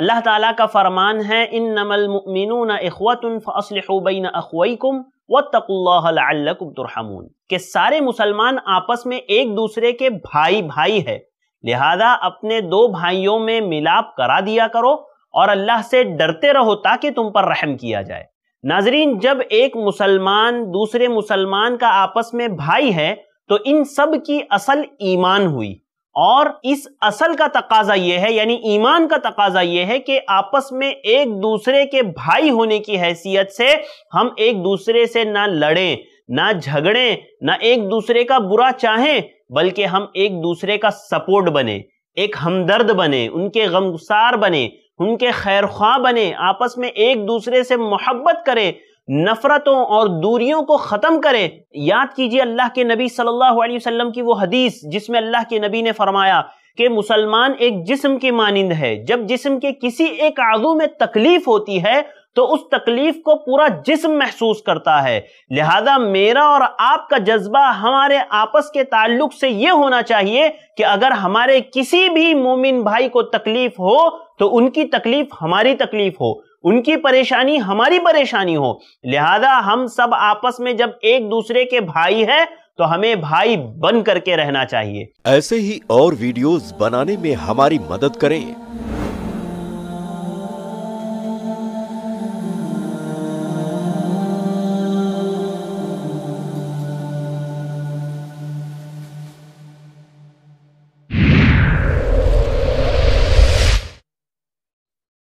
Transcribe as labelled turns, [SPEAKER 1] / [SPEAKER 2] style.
[SPEAKER 1] अल्लाह ताला का फरमान है इन नमलमिन फ़सलबैन अखवैकुम व तुरहमून के सारे मुसलमान आपस में एक दूसरे के भाई भाई है लिहाजा अपने दो भाइयों में मिलाप करा दिया करो और अल्लाह से डरते रहो ताकि तुम पर रहम किया जाए नाजरीन जब एक मुसलमान दूसरे मुसलमान का आपस में भाई है तो इन सब की असल ईमान हुई और इस असल का तकाजा यह है यानी ईमान का तकाजा यह है कि आपस में एक दूसरे के भाई होने की हैसियत से हम एक दूसरे से ना लड़ें ना झगड़ें ना एक दूसरे का बुरा चाहें बल्कि हम एक दूसरे का सपोर्ट बने एक हमदर्द बने उनके गमसार बने उनके खैर बने आपस में एक दूसरे से मोहब्बत करें नफरतों और दूरियों को ख़त्म करें याद कीजिए अल्लाह के नबी सल्लल्लाहु अलैहि वसल्लम की वो हदीस जिसमें अल्लाह के नबी ने फरमाया कि मुसलमान एक जिस्म के मानंद है जब जिस्म के किसी एक आजू में तकलीफ होती है तो उस तकलीफ को पूरा जिस्म महसूस करता है लिहाजा मेरा और आपका जज्बा हमारे आपस के ताल्लुक से ये होना चाहिए कि अगर हमारे किसी भी मोमिन भाई को तकलीफ हो तो उनकी तकलीफ हमारी तकलीफ हो उनकी परेशानी हमारी परेशानी हो लिहाजा हम सब आपस में जब एक दूसरे के भाई हैं तो हमें भाई बन करके रहना चाहिए
[SPEAKER 2] ऐसे ही और वीडियोस बनाने में हमारी मदद करें